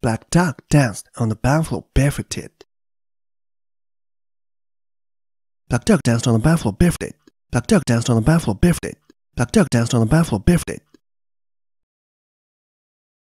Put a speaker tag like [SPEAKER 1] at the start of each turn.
[SPEAKER 1] Black Duck danced on the bathroom barefooted. Black Duck danced on the bathroom barefooted. Black Duck danced on the bathroom barefooted. Black Duck danced on the bathroom barefooted.